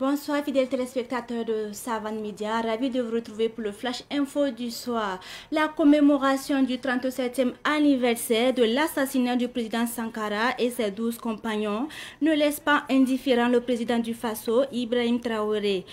Bonsoir fidèles téléspectateurs de Savan Media, ravi de vous retrouver pour le Flash Info du soir. La commémoration du 37e anniversaire de l'assassinat du président Sankara et ses 12 compagnons ne laisse pas indifférent le président du Faso, Ibrahim Traoré.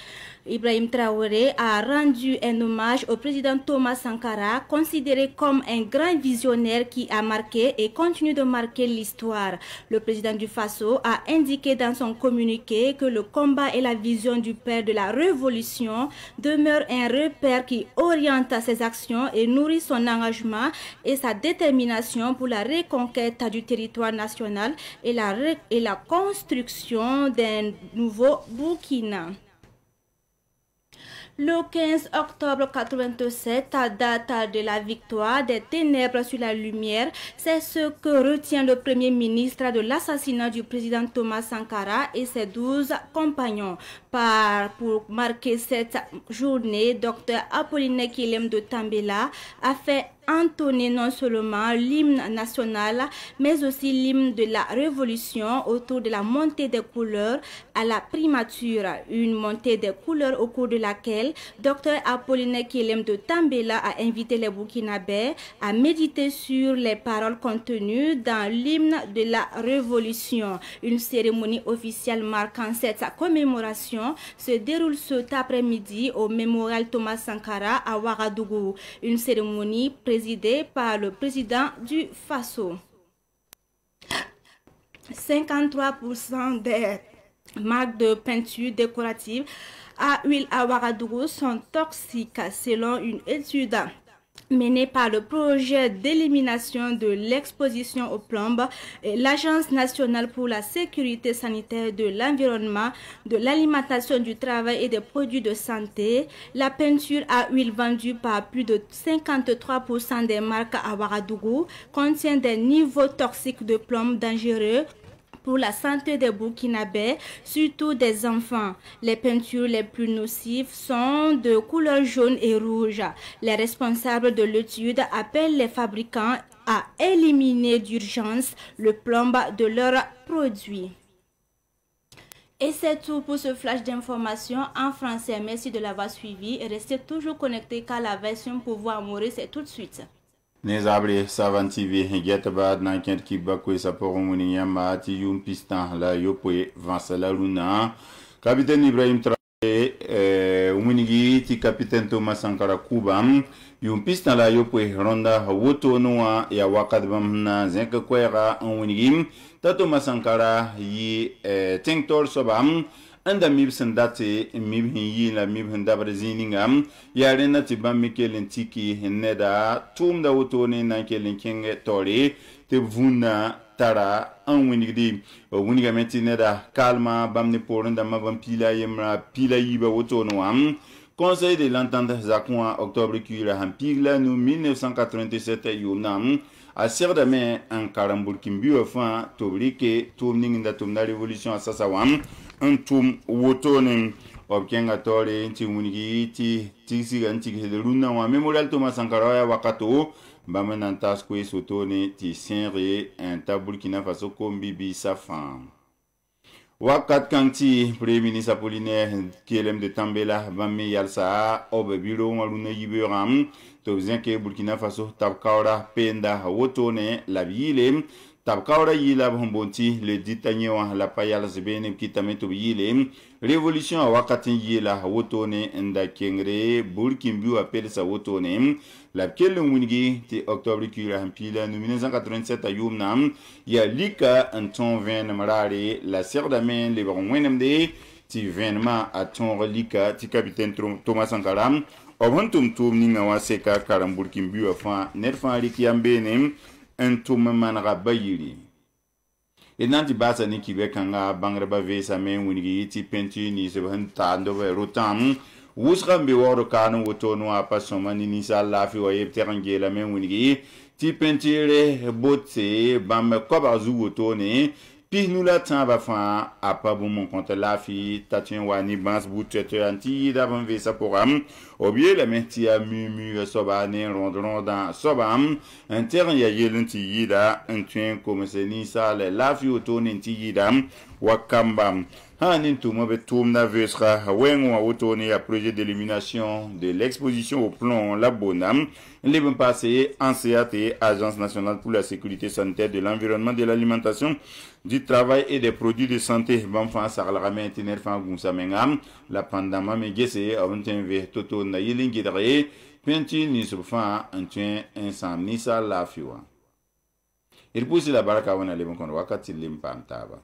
Ibrahim Traoré a rendu un hommage au président Thomas Sankara, considéré comme un grand visionnaire qui a marqué et continue de marquer l'histoire. Le président du Faso a indiqué dans son communiqué que le combat et la la vision du père de la Révolution demeure un repère qui oriente ses actions et nourrit son engagement et sa détermination pour la reconquête du territoire national et la, et la construction d'un nouveau Burkina. Le 15 octobre 1987, à date de la victoire des ténèbres sur la lumière, c'est ce que retient le Premier ministre de l'assassinat du président Thomas Sankara et ses douze compagnons. Par, pour marquer cette journée, docteur Apolline Kilem de Tambela a fait entonner non seulement l'hymne national, mais aussi l'hymne de la révolution autour de la montée des couleurs à la primature, une montée des couleurs au cours de laquelle Dr Apollinaire Kilem de Tambela a invité les Burkinabés à méditer sur les paroles contenues dans l'hymne de la révolution. Une cérémonie officielle marquant cette commémoration se déroule cet après-midi au mémorial Thomas Sankara à Ouagadougou. Une cérémonie Présidé par le président du FASO. 53% des marques de peinture décorative à huile à Ouagadougou sont toxiques selon une étude menée par le projet d'élimination de l'exposition aux plombes, l'Agence nationale pour la sécurité sanitaire de l'environnement, de l'alimentation du travail et des produits de santé, la peinture à huile vendue par plus de 53% des marques à Ouagadougou contient des niveaux toxiques de plomb dangereux pour la santé des Burkinabés, surtout des enfants. Les peintures les plus nocives sont de couleur jaune et rouge. Les responsables de l'étude appellent les fabricants à éliminer d'urgence le plomb de leurs produits. Et c'est tout pour ce flash d'information en français. Merci de l'avoir suivi et restez toujours connectés car la version pour mourir c'est tout de suite. Nez abre savan ti ve hengyat ba, nan kent ki bakwe sa poron mwenye mba, ti yon pistan la yopwe vansela luna. Kapiten Ibrahim Trave, ee, eh, mwenye ki ti kapiten Thomas Sankara kuban, yon pistan la yopwe ronda woto noua ya wakad banm nan, zenke kwe ra mwenye ki ta Thomas Sankara yi eh, tenk tor so banm. n anda eh, mib sẽn dat mib sẽn yɩɩla mib sẽn dabd zĩig ninga yaa rẽnda tɩ bãmb me kell n tiki n neda tʋʋmda wotone n na n kell n kẽng taoore tɩ b vũnna tara n wingdi wingame tɩ neda kaalmã bãmb ne poorẽ dãmbã bãmb piila a yembrã piila yiiba wotone wã mm. conseil de l'entente zakẽ wã octobre kuiirã sãn piigla nu 1987 yʋʋmdã a segdame n karen burkin biwã fãa tɩ b rɩke tʋʋm ning n ningda tʋmda révolution a sasa wã n tʋm wotone b kẽnga taoore n tɩ wilgi tɩ tigsiga n tigsd rũndã wã memorial tʋma sãnkara yaa wakato bãmb n na n taas koes wotone tɩ sẽeg ye n ta burkina faso kom bi-biisã fãa wakat kãng tɩ premier ministre apolinaire keelemde tãmbela bãmb me yalsa b biro wã rũndã yibeoogã tɩ b zẽke burkina faso tab kaoora peenda wotone la b yɩɩle tab Yila yɩɩla le dɩta la pa yals beene b kɩtame tɩ révolution wotone nda da kengre burkinbi wã pelsa wotone la b wingi ti octobre kura sẽn piila 1987 lika anton tõog marare la segdame le lebg wẽnemde ti vẽenemã a tõog ti capitaine thomas sankara b Tum tʋm tʋʋm ninga wã seka karen burkinbi n tʋm manega bayiri d na n tɩ baasa ne kibɛ kãnga bãngdbã veesame wingi yɩ tɩ penti ninsb sẽn taandb rotãam wʋsga n be waood kaan n woto wã pa sõma ne ninsaal laafɩ wa yeb tɛg n geelame wingi tɩ res bote bãmb koabg zu wotone pih nu la tãabã fãa a pa bũmb n kõt laafɩ t'a tõe n wa ni bãas bu tɛtɛa n tɩ yɩɩdab n veesa pʋgam b yeelame tɩ yaa miig-miigã soaba ne n rõod rõodã soabam n teg n ya yell n tɩ yɩɩda n tõe n komse ninsaal laafɩ wotone n tɩ yɩɩda wa kambam Hanin Touma Betoum Navesra, Wengwa retourné à projet d'élimination de l'exposition au plomb La Bonam, l'Eben passé en CAT, Agence nationale pour la sécurité sanitaire de l'environnement, de l'alimentation, du travail et des produits de santé. Banfan Sarlarame Tenerfan Mengam, la pandama Megese, Aventenve Toto Nayelingidre, Penti en Antien Insan Nisa Lafiwa. Il pousse la baraka wana leben kon wakati limpam